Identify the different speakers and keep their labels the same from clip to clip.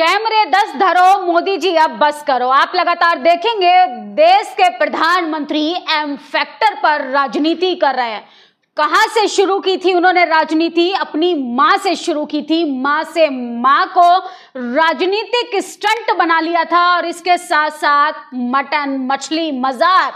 Speaker 1: कैमरे दस धरो मोदी जी अब बस करो आप लगातार देखेंगे देश के प्रधानमंत्री एम फैक्टर पर राजनीति कर रहे हैं कहा से शुरू की थी उन्होंने राजनीति अपनी मां से शुरू की थी माँ से मां को राजनीतिक स्टंट बना लिया था और इसके साथ साथ मटन मछली मजार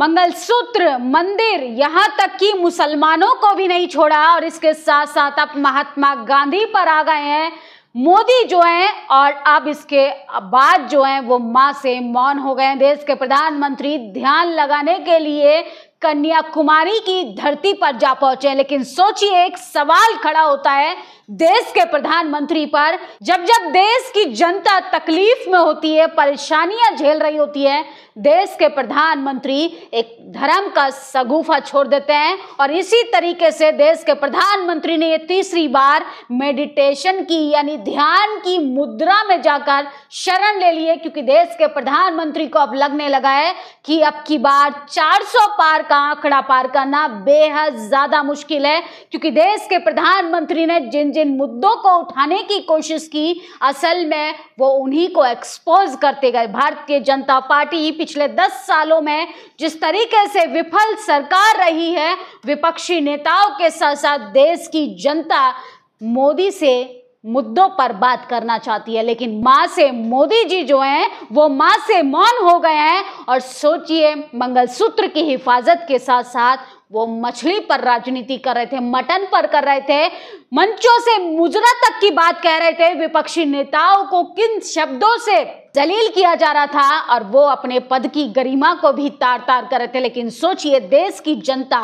Speaker 1: मंगलसूत्र मंदिर यहां तक कि मुसलमानों को भी नहीं छोड़ा और इसके साथ साथ अब महात्मा गांधी पर आ गए हैं मोदी जो हैं और अब इसके बाद जो हैं वो मां से मौन हो गए हैं देश के प्रधानमंत्री ध्यान लगाने के लिए कन्याकुमारी की धरती पर जा पहुंचे लेकिन सोचिए एक सवाल खड़ा होता है देश के प्रधानमंत्री पर जब जब देश की जनता तकलीफ में होती है परेशानियां झेल रही होती है देश के प्रधानमंत्री एक धर्म का सगुफा छोड़ देते हैं और इसी तरीके से देश के प्रधानमंत्री ने ये तीसरी बार मेडिटेशन की यानी ध्यान की मुद्रा में जाकर शरण ले लिए क्योंकि देश के प्रधानमंत्री को अब लगने लगा है कि अब की बार 400 पार का आंकड़ा पार करना बेहद ज्यादा मुश्किल है क्योंकि देश के प्रधानमंत्री ने जिन जिन मुद्दों को उठाने की कोशिश की असल में वो उन्हीं को एक्सपोज करते गए भारत के जनता पार्टी पिछले दस सालों में जिस तरीके से विफल सरकार रही है विपक्षी नेताओं के साथ साथ देश की जनता मोदी से मुद्दों पर बात करना चाहती है लेकिन मां से मोदी जी जो हैं वो मां से मौन हो गए हैं और सोचिए मंगलसूत्र की हिफाजत के साथ साथ वो मछली पर राजनीति कर रहे थे मटन पर कर रहे थे मंचों से मुजरा तक की बात कह रहे थे विपक्षी नेताओं को किन शब्दों से जलील किया जा रहा था और वो अपने पद की गरिमा को भी तार तार कर रहे थे लेकिन सोचिए देश की जनता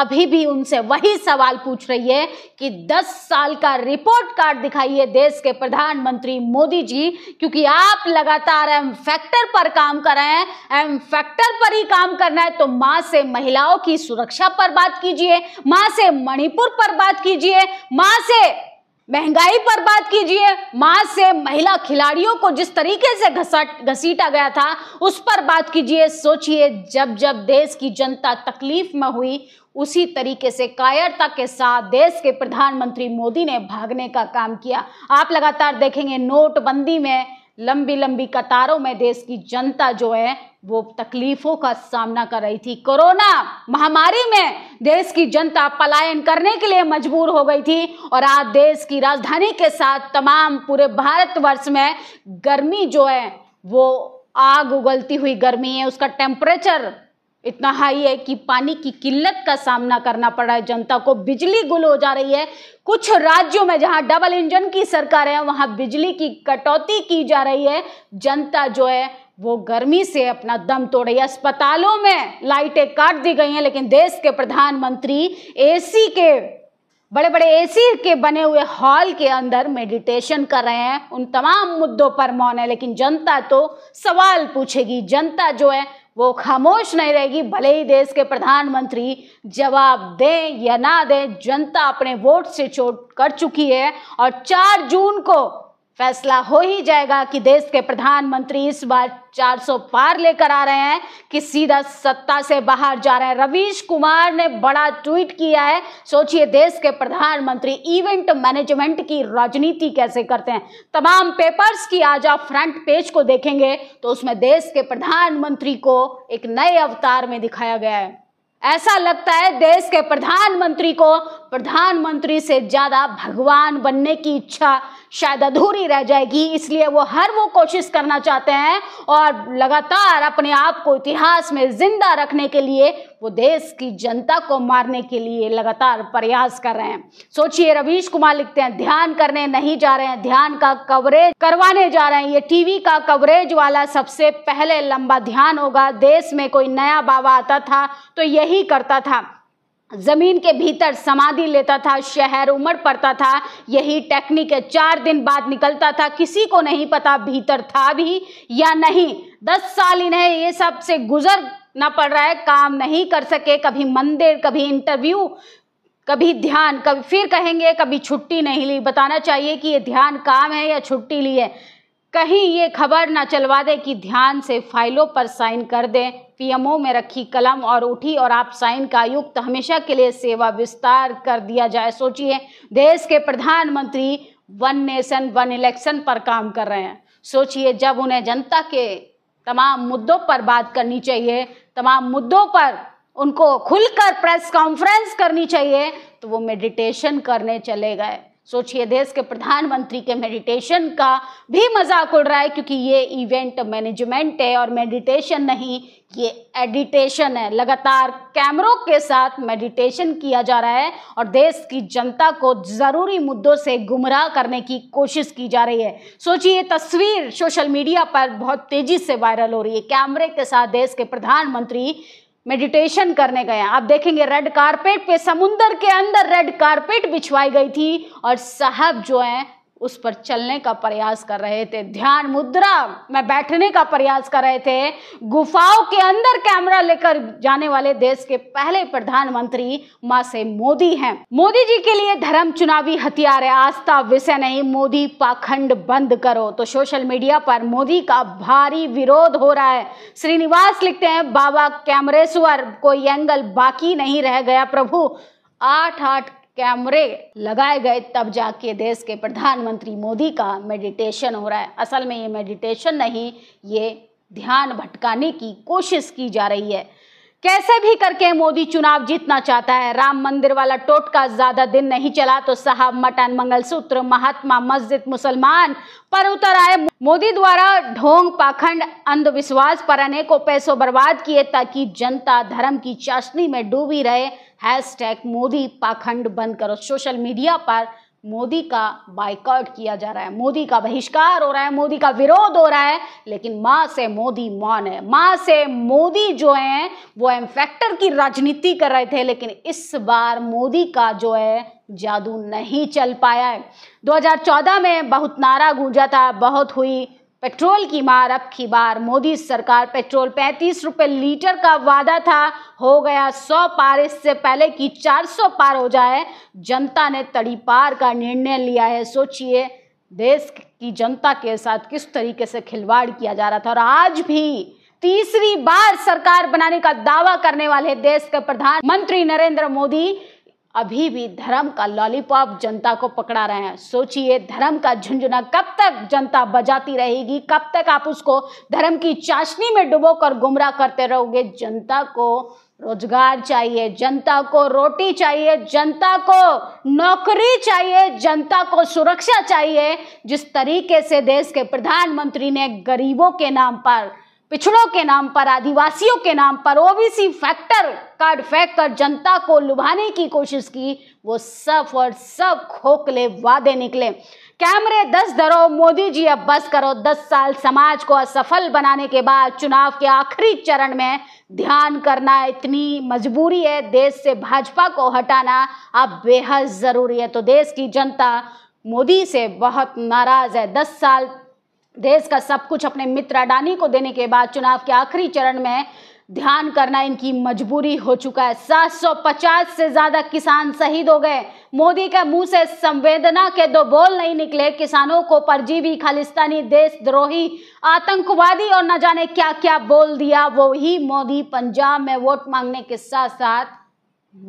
Speaker 1: अभी भी उनसे वही सवाल पूछ रही है कि 10 साल का रिपोर्ट कार्ड दिखाइए देश के प्रधानमंत्री मोदी जी क्योंकि आप लगातार एम फैक्टर पर काम कर रहे हैं एम फैक्टर पर ही काम करना है तो माँ से महिलाओं की सुरक्षा पर बात कीजिए माँ से मणिपुर पर बात कीजिए माँ से महंगाई पर बात कीजिए मां से महिला खिलाड़ियों को जिस तरीके से घसट घसीटा गया था उस पर बात कीजिए सोचिए जब जब देश की जनता तकलीफ में हुई उसी तरीके से कायरता के साथ देश के प्रधानमंत्री मोदी ने भागने का काम किया आप लगातार देखेंगे नोटबंदी में लंबी लंबी कतारों में देश की जनता जो है वो तकलीफों का सामना कर रही थी कोरोना महामारी में देश की जनता पलायन करने के लिए मजबूर हो गई थी और आज देश की राजधानी के साथ तमाम पूरे भारतवर्ष में गर्मी जो है वो आग उगलती हुई गर्मी है उसका टेम्परेचर इतना हाई है कि पानी की किल्लत का सामना करना पड़ा है जनता को बिजली गुल हो जा रही है कुछ राज्यों में जहां डबल इंजन की सरकार है वहां बिजली की कटौती की जा रही है जनता जो है वो गर्मी से अपना दम तोड़ रही है अस्पतालों में लाइटें काट दी गई हैं लेकिन देश के प्रधानमंत्री एसी के बड़े बड़े एसी के बने हुए हॉल के अंदर मेडिटेशन कर रहे हैं उन तमाम मुद्दों पर मौन है लेकिन जनता तो सवाल पूछेगी जनता जो है वो खामोश नहीं रहेगी भले ही देश के प्रधानमंत्री जवाब दें या ना दें जनता अपने वोट से चोट कर चुकी है और 4 जून को फैसला हो ही जाएगा कि देश के प्रधानमंत्री इस बार 400 पार लेकर आ रहे हैं कि सीधा सत्ता से बाहर जा रहे हैं रवीश कुमार ने बड़ा ट्वीट किया है सोचिए देश के प्रधानमंत्री इवेंट मैनेजमेंट की राजनीति कैसे करते हैं तमाम पेपर्स की आज आप फ्रंट पेज को देखेंगे तो उसमें देश के प्रधानमंत्री को एक नए अवतार में दिखाया गया है ऐसा लगता है देश के प्रधानमंत्री को प्रधानमंत्री से ज़्यादा भगवान बनने की इच्छा शायद अधूरी रह जाएगी इसलिए वो हर वो कोशिश करना चाहते हैं और लगातार अपने आप को इतिहास में जिंदा रखने के लिए वो देश की जनता को मारने के लिए लगातार प्रयास कर रहे हैं सोचिए रवीश कुमार लिखते हैं ध्यान करने नहीं जा रहे हैं ध्यान का कवरेज करवाने जा रहे हैं ये टीवी का कवरेज वाला सबसे पहले लंबा ध्यान होगा देश में कोई नया बाबा आता था तो यही करता था जमीन के भीतर समाधि लेता था शहर उमड़ पड़ता था यही टेक्निक चार दिन बाद निकलता था किसी को नहीं पता भीतर था भी या नहीं दस साल इन्हें ये सब से गुजरना पड़ रहा है काम नहीं कर सके कभी मंदिर कभी इंटरव्यू कभी ध्यान कभी फिर कहेंगे कभी छुट्टी नहीं ली बताना चाहिए कि ये ध्यान काम है या छुट्टी ली है कहीं ये खबर ना चलवा दे कि ध्यान से फाइलों पर साइन कर दें पीएमओ में रखी कलम और उठी और आप साइन का युक्त हमेशा के लिए सेवा विस्तार कर दिया जाए सोचिए देश के प्रधानमंत्री वन नेशन वन इलेक्शन पर काम कर रहे हैं सोचिए जब उन्हें जनता के तमाम मुद्दों पर बात करनी चाहिए तमाम मुद्दों पर उनको खुलकर प्रेस कॉन्फ्रेंस करनी चाहिए तो वो मेडिटेशन करने चले गए सोचिए देश के प्रधानमंत्री के मेडिटेशन का भी मजाक उड़ रहा है क्योंकि ये इवेंट मैनेजमेंट है और मेडिटेशन नहीं ये एडिटेशन है लगातार कैमरों के साथ मेडिटेशन किया जा रहा है और देश की जनता को ज़रूरी मुद्दों से गुमराह करने की कोशिश की जा रही है सोचिए तस्वीर सोशल मीडिया पर बहुत तेज़ी से वायरल हो रही है कैमरे के साथ देश के प्रधानमंत्री मेडिटेशन करने गए आप देखेंगे रेड कारपेट पे समुंदर के अंदर रेड कारपेट बिछवाई गई थी और साहब जो है उस पर चलने का प्रयास कर रहे थे ध्यान मुद्रा में बैठने का प्रयास कर रहे थे गुफाओं के अंदर कैमरा लेकर जाने वाले देश के पहले प्रधानमंत्री मां से मोदी हैं मोदी जी के लिए धर्म चुनावी हथियार है आस्था विषय नहीं मोदी पाखंड बंद करो तो सोशल मीडिया पर मोदी का भारी विरोध हो रहा है श्रीनिवास लिखते हैं बाबा कैमरेश्वर कोई एंगल बाकी नहीं रह गया प्रभु आठ आठ कैमरे लगाए गए तब जाके देश के प्रधानमंत्री मोदी का मेडिटेशन हो रहा है असल में ये मेडिटेशन नहीं ये ध्यान भटकाने की कोशिश की जा रही है कैसे भी करके मोदी चुनाव जीतना चाहता है राम मंदिर वाला टोटका ज्यादा दिन नहीं चला तो साहब मटन मंगलसूत्र महात्मा मस्जिद मुसलमान पर उतर आए मोदी द्वारा ढोंग पाखंड अंधविश्वास पर अनेकों पैसों बर्बाद किए ताकि जनता धर्म की चाशनी में डूबी रहे हैशटैग मोदी पाखंड बंद करो सोशल मीडिया पर मोदी का बाइकआउट किया जा रहा है मोदी का बहिष्कार हो रहा है मोदी का विरोध हो रहा है लेकिन माँ से मोदी मौन है माँ से मोदी जो है वो एम फैक्टर की राजनीति कर रहे थे लेकिन इस बार मोदी का जो है जादू नहीं चल पाया है 2014 में बहुत नारा गूंजा था बहुत हुई पेट्रोल की मार अब की बार मोदी सरकार पेट्रोल पैंतीस रुपए लीटर का वादा था हो गया सौ पार इससे पहले कि चार सौ पार हो जाए जनता ने तड़ी पार का निर्णय लिया है सोचिए देश की जनता के साथ किस तरीके से खिलवाड़ किया जा रहा था और आज भी तीसरी बार सरकार बनाने का दावा करने वाले देश के प्रधानमंत्री नरेंद्र मोदी अभी भी धर्म का लॉलीपॉप जनता को पकड़ा रहे हैं सोचिए धर्म का झुंझुना कब तक जनता बजाती रहेगी कब तक आप उसको धर्म की चाशनी में डुबो कर गुमराह करते रहोगे जनता को रोजगार चाहिए जनता को रोटी चाहिए जनता को नौकरी चाहिए जनता को सुरक्षा चाहिए जिस तरीके से देश के प्रधानमंत्री ने गरीबों के नाम पर पिछड़ों के नाम पर आदिवासियों के नाम पर ओबीसी फैक्टर कार्ड फेंक कर जनता को लुभाने की कोशिश की वो सब और सब खोखले वादे निकले कैमरे दस धरो मोदी जी अब बस करो दस साल समाज को असफल बनाने के बाद चुनाव के आखिरी चरण में ध्यान करना इतनी मजबूरी है देश से भाजपा को हटाना अब बेहद ज़रूरी है तो देश की जनता मोदी से बहुत नाराज़ है दस साल देश का सब कुछ अपने मित्र अडानी को देने के बाद चुनाव के आखिरी चरण में ध्यान करना इनकी मजबूरी हो चुका है 750 से ज्यादा किसान शहीद हो गए मोदी के मुंह से संवेदना के दो बोल नहीं निकले किसानों को परजीवी खालिस्तानी देशद्रोही आतंकवादी और न जाने क्या क्या बोल दिया वो ही मोदी पंजाब में वोट मांगने के साथ साथ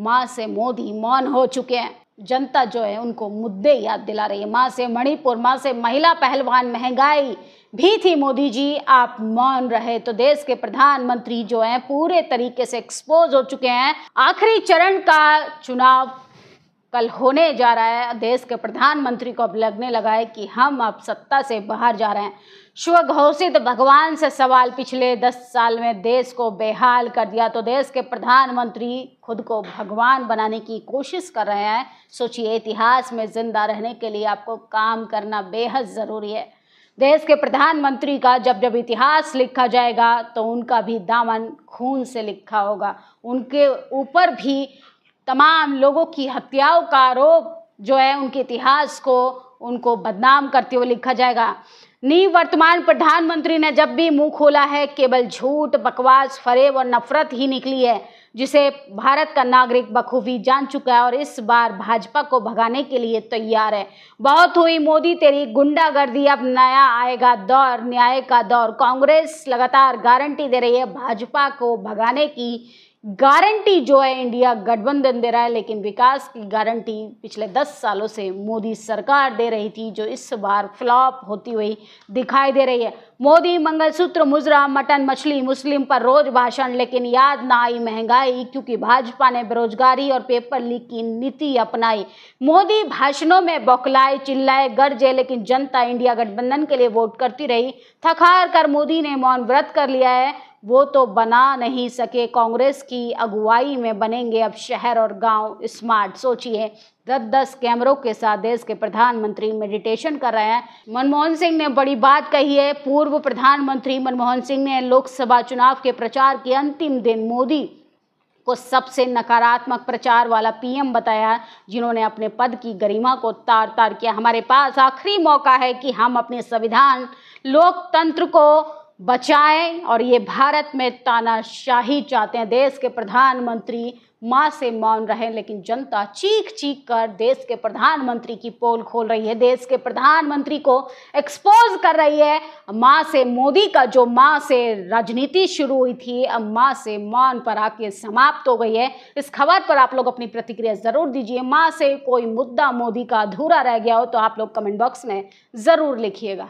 Speaker 1: माँ से मोदी मौन हो चुके हैं जनता जो है उनको मुद्दे याद दिला रही है माँ से मणिपुर माँ से महिला पहलवान महंगाई भी थी मोदी जी आप मौन रहे तो देश के प्रधानमंत्री जो हैं पूरे तरीके से एक्सपोज हो चुके हैं आखिरी चरण का चुनाव कल होने जा रहा है देश के प्रधानमंत्री को अब लगने लगा है कि हम अब सत्ता से बाहर जा रहे हैं शिव घोषित भगवान से सवाल पिछले दस साल में देश को बेहाल कर दिया तो देश के प्रधानमंत्री खुद को भगवान बनाने की कोशिश कर रहे हैं सोचिए इतिहास में जिंदा रहने के लिए आपको काम करना बेहद ज़रूरी है देश के प्रधानमंत्री का जब जब इतिहास लिखा जाएगा तो उनका भी दामन खून से लिखा होगा उनके ऊपर भी तमाम लोगों की हत्याओं का आरोप जो है उनके इतिहास को उनको बदनाम करते हुए लिखा जाएगा नी वर्तमान प्रधानमंत्री ने जब भी मुंह खोला है केवल झूठ बकवास फरेब और नफरत ही निकली है जिसे भारत का नागरिक बखूबी जान चुका है और इस बार भाजपा को भगाने के लिए तैयार है बहुत हुई मोदी तेरी गुंडागर्दी अब नया आएगा दौर न्याय का दौर कांग्रेस लगातार गारंटी दे रही है भाजपा को भगाने की गारंटी जो है इंडिया गठबंधन दे रहा है लेकिन विकास की गारंटी पिछले दस सालों से मोदी सरकार दे रही थी जो इस बार फ्लॉप होती हुई दिखाई दे रही है मोदी मंगलसूत्र मुजरा मटन मछली मुस्लिम पर रोज भाषण लेकिन याद ना आई महंगाई क्योंकि भाजपा ने बेरोजगारी और पेपर लीक की नीति अपनाई मोदी भाषणों में बौखलाए चिल्लाए गरजे लेकिन जनता इंडिया गठबंधन के लिए वोट करती रही थकार कर मोदी ने मौन व्रत कर लिया है वो तो बना नहीं सके कांग्रेस की अगुवाई में बनेंगे अब शहर और गांव स्मार्ट सोचिए दस दस कैमरों के साथ देश के प्रधानमंत्री मेडिटेशन कर रहे हैं मनमोहन सिंह ने बड़ी बात कही है पूर्व प्रधानमंत्री मनमोहन सिंह ने लोकसभा चुनाव के प्रचार के अंतिम दिन मोदी को सबसे नकारात्मक प्रचार वाला पीएम बताया जिन्होंने अपने पद की गरिमा को तार तार किया हमारे पास आखिरी मौका है कि हम अपने संविधान लोकतंत्र को बचाएं और ये भारत में तानाशाही चाहते हैं देश के प्रधानमंत्री माँ से मौन रहे लेकिन जनता चीख चीख कर देश के प्रधानमंत्री की पोल खोल रही है देश के प्रधानमंत्री को एक्सपोज कर रही है माँ से मोदी का जो माँ से राजनीति शुरू हुई थी अब माँ से मौन पर आके समाप्त हो गई है इस खबर पर आप लोग अपनी प्रतिक्रिया ज़रूर दीजिए माँ से कोई मुद्दा मोदी का अधूरा रह गया हो तो आप लोग कमेंट बॉक्स में ज़रूर लिखिएगा